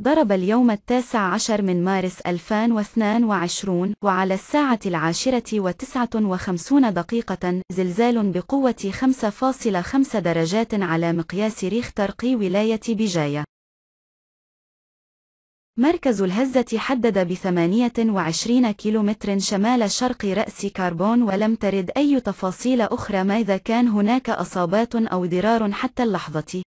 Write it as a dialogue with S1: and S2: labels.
S1: ضرب اليوم التاسع عشر من مارس 2022 وعلى الساعة العاشرة وتسعة وخمسون دقيقة زلزال بقوة 5.5 درجات على مقياس ريختر قي ولاية بجاية مركز الهزة حدد ب 28 كيلومتر شمال شرق رأس كاربون ولم ترد أي تفاصيل أخرى ماذا كان هناك أصابات أو ضرار حتى اللحظة